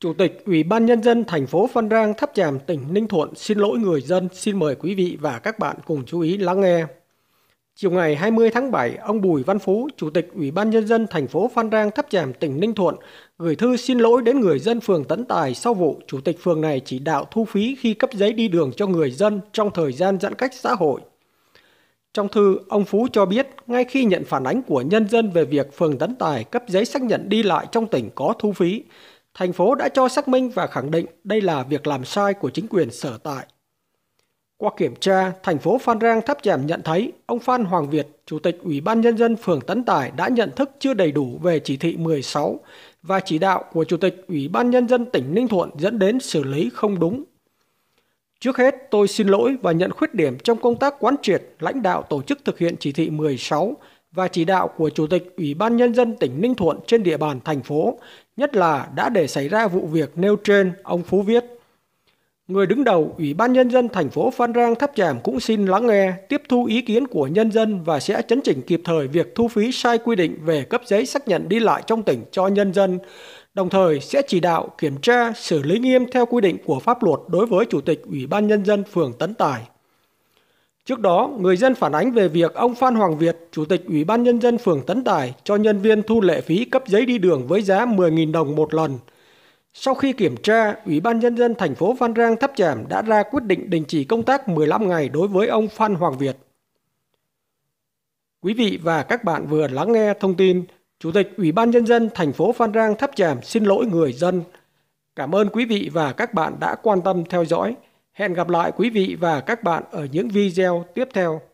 Chủ tịch Ủy ban Nhân dân thành phố Phan Rang Tháp Chàm tỉnh Ninh Thuận xin lỗi người dân, xin mời quý vị và các bạn cùng chú ý lắng nghe. Chiều ngày 20 tháng 7, ông Bùi Văn Phú, Chủ tịch Ủy ban Nhân dân thành phố Phan Rang Tháp Chàm tỉnh Ninh Thuận, gửi thư xin lỗi đến người dân phường Tấn Tài sau vụ Chủ tịch phường này chỉ đạo thu phí khi cấp giấy đi đường cho người dân trong thời gian giãn cách xã hội. Trong thư, ông Phú cho biết, ngay khi nhận phản ánh của nhân dân về việc phường Tấn Tài cấp giấy xác nhận đi lại trong tỉnh có thu phí, thành phố đã cho xác minh và khẳng định đây là việc làm sai của chính quyền sở tại. Qua kiểm tra, thành phố Phan Rang Tháp Chàm nhận thấy ông Phan Hoàng Việt, Chủ tịch Ủy ban Nhân dân phường Tấn Tài đã nhận thức chưa đầy đủ về chỉ thị 16 và chỉ đạo của Chủ tịch Ủy ban Nhân dân tỉnh Ninh Thuận dẫn đến xử lý không đúng. Trước hết, tôi xin lỗi và nhận khuyết điểm trong công tác quán triệt lãnh đạo tổ chức thực hiện chỉ thị 16 và chỉ đạo của Chủ tịch Ủy ban Nhân dân tỉnh Ninh Thuận trên địa bàn thành phố, nhất là đã để xảy ra vụ việc nêu trên, ông Phú viết. Người đứng đầu Ủy ban Nhân dân thành phố Phan Rang Tháp Tràm cũng xin lắng nghe, tiếp thu ý kiến của nhân dân và sẽ chấn chỉnh kịp thời việc thu phí sai quy định về cấp giấy xác nhận đi lại trong tỉnh cho nhân dân, đồng thời sẽ chỉ đạo kiểm tra xử lý nghiêm theo quy định của pháp luật đối với Chủ tịch Ủy ban Nhân dân phường Tấn Tài. Trước đó, người dân phản ánh về việc ông Phan Hoàng Việt, Chủ tịch Ủy ban Nhân dân phường Tấn Tài, cho nhân viên thu lệ phí cấp giấy đi đường với giá 10.000 đồng một lần. Sau khi kiểm tra, Ủy ban Nhân dân thành phố Phan Rang Tháp Chàm đã ra quyết định đình chỉ công tác 15 ngày đối với ông Phan Hoàng Việt. Quý vị và các bạn vừa lắng nghe thông tin Chủ tịch Ủy ban Nhân dân thành phố Phan Rang Tháp Chàm xin lỗi người dân. Cảm ơn quý vị và các bạn đã quan tâm theo dõi. Hẹn gặp lại quý vị và các bạn ở những video tiếp theo.